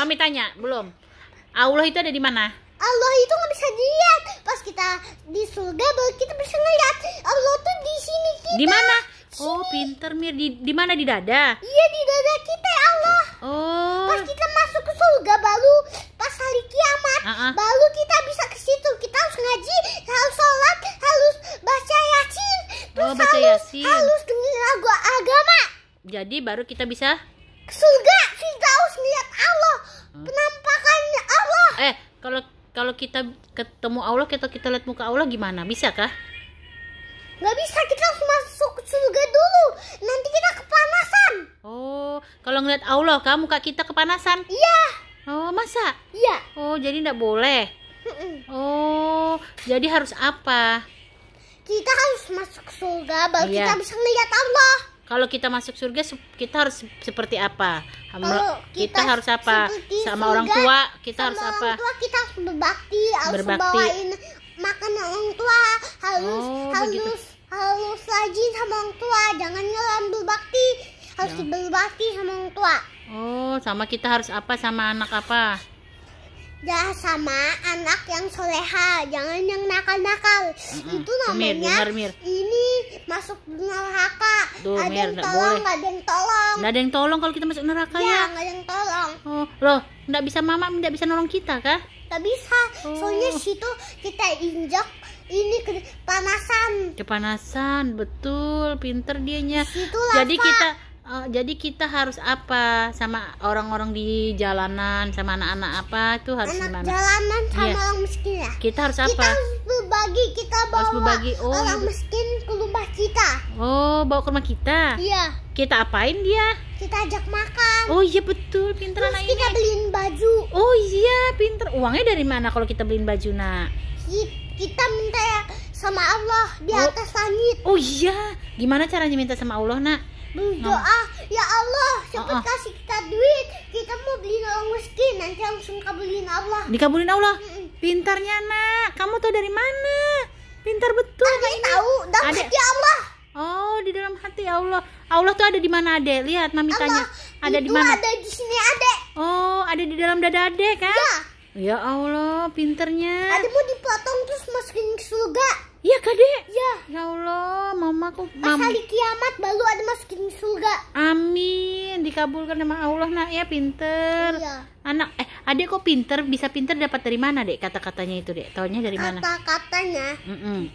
Mami tanya, belum. Allah itu ada di mana? Allah itu nggak bisa dilihat. Pas kita di surga baru kita bisa ngeliat. Allah tuh di sini kita. Di mana? Oh, pinter Mir. Di, di mana di dada? Iya, di dada kita ya Allah. Oh. Pas kita masuk ke surga baru pas hari kiamat uh -uh. baru kita bisa ke situ. Kita harus ngaji, harus sholat, harus baca yasin, terus oh, baca harus, yasin. harus dengar lagu agama. Jadi baru kita bisa ke surga, kita harus lihat Allah kalau kalau kita ketemu Allah kita kita lihat muka Allah gimana bisa kah nggak bisa kita harus masuk surga dulu nanti kita kepanasan oh kalau ngeliat Allah kah muka kita kepanasan iya oh masa iya oh jadi nggak boleh oh jadi harus apa kita harus masuk surga baru iya. kita bisa ngeliat Allah kalau kita masuk surga kita harus seperti apa kalau kita, kita harus apa sama orang tua kita sama harus apa orang tua kita harus berbakti harus berbakti. bawain makan orang tua harus oh, harus begitu. harus rajin sama orang tua jangan nyelam berbakti harus ya. berbakti sama orang tua oh sama kita harus apa sama anak apa ya sama anak yang soleha jangan yang nakal-nakal mm -mm. itu namanya Mir, mir, Mir. ini masuk neraka Tuh, ada yang tolong, boleh. ada yang tolong. Nggak ada yang tolong kalau kita masuk neraka iya, ya? Iya, nggak ada yang tolong. Oh, loh, nggak bisa mama, nggak bisa nolong kita kah? Nggak bisa, oh. soalnya situ kita injak ini kepanasan. Kepanasan, betul, pinter dianya. Situ lava. Jadi kita Oh, jadi kita harus apa sama orang-orang di jalanan sama anak-anak apa tuh harus anak gimana? jalanan sama yeah. orang miskin ya kita harus apa kita harus berbagi kita bawa harus berbagi. Oh, orang miskin rumah kita. Oh, bawa ke rumah kita? Iya. Kita apain dia? Kita ajak makan. Oh iya betul, pinter Terus anak kita ini. beliin baju. Oh iya, pinter. Uangnya dari mana kalau kita beliin baju, Nak? Kita minta ya sama Allah di oh. atas langit. Oh iya, gimana caranya minta sama Allah, Nak? Berdoa, nah. no. ya Allah, cepet oh, oh. kasih kita duit. Kita mau beliin orang miskin, nanti langsung kabulin Allah. Dikabulin Allah? Pintarnya, Nak. Kamu tahu dari mana? Pintar betul. ini. tahu dalam ada. hati Allah. Oh, di dalam hati Allah. Allah tuh ada di mana, Adek. Lihat Mami Allah, tanya. Ada di mana? Ada di sini, Adek. Oh, ada di dalam dada Adek kan? Ya. Ya Allah, pinternya. Ada mau dipotong terus masukin ke surga. Iya, Kak, Dek? Ya. Ya Allah, Mama kok Pas mam... hari kiamat baru ada masukin surga. Amin, dikabulkan sama Allah, Nak, ya pinter. Iya. Anak eh Adek kok pinter, bisa pinter dapat dari mana dek kata-katanya itu dek? tahunya dari mana? Kata-katanya. Mm -mm.